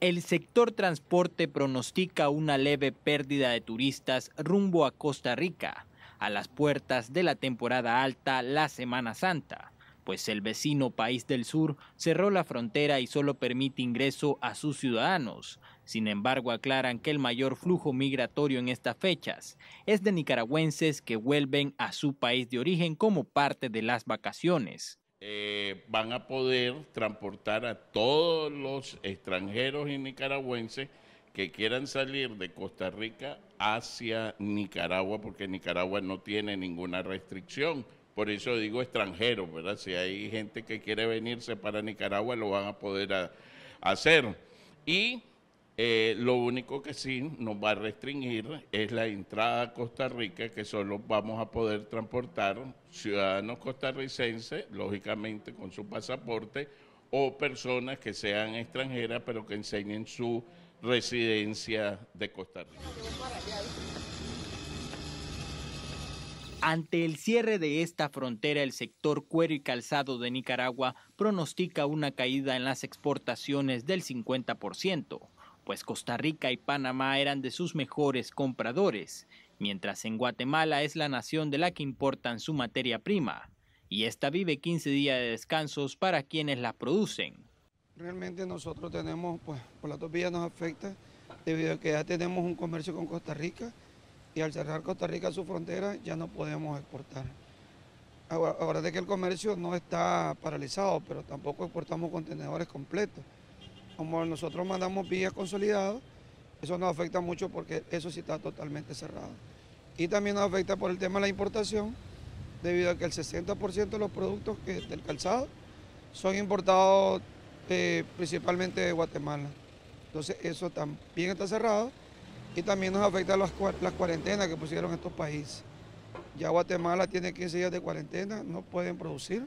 El sector transporte pronostica una leve pérdida de turistas rumbo a Costa Rica, a las puertas de la temporada alta la Semana Santa, pues el vecino país del sur cerró la frontera y solo permite ingreso a sus ciudadanos. Sin embargo, aclaran que el mayor flujo migratorio en estas fechas es de nicaragüenses que vuelven a su país de origen como parte de las vacaciones. Eh, van a poder transportar a todos los extranjeros y nicaragüenses que quieran salir de Costa Rica hacia Nicaragua, porque Nicaragua no tiene ninguna restricción. Por eso digo extranjeros, ¿verdad? Si hay gente que quiere venirse para Nicaragua, lo van a poder hacer. Y eh, lo único que sí nos va a restringir es la entrada a Costa Rica, que solo vamos a poder transportar ciudadanos costarricenses, lógicamente con su pasaporte, o personas que sean extranjeras, pero que enseñen su residencia de Costa Rica. Ante el cierre de esta frontera, el sector cuero y calzado de Nicaragua pronostica una caída en las exportaciones del 50% pues Costa Rica y Panamá eran de sus mejores compradores, mientras en Guatemala es la nación de la que importan su materia prima, y esta vive 15 días de descansos para quienes la producen. Realmente nosotros tenemos, pues por las nos afecta, debido a que ya tenemos un comercio con Costa Rica y al cerrar Costa Rica su frontera ya no podemos exportar. ahora de que el comercio no está paralizado, pero tampoco exportamos contenedores completos. Como nosotros mandamos vías consolidadas, eso nos afecta mucho porque eso sí está totalmente cerrado. Y también nos afecta por el tema de la importación, debido a que el 60% de los productos del calzado son importados eh, principalmente de Guatemala. Entonces eso también está cerrado y también nos afecta las, las cuarentenas que pusieron estos países. Ya Guatemala tiene 15 días de cuarentena, no pueden producir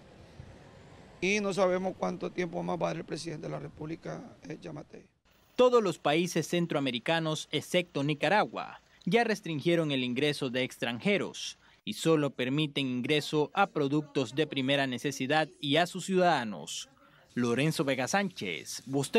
y no sabemos cuánto tiempo más va a dar el presidente de la República, eh, Yamate. Todos los países centroamericanos, excepto Nicaragua, ya restringieron el ingreso de extranjeros y solo permiten ingreso a productos de primera necesidad y a sus ciudadanos. Lorenzo Vega Sánchez, Voz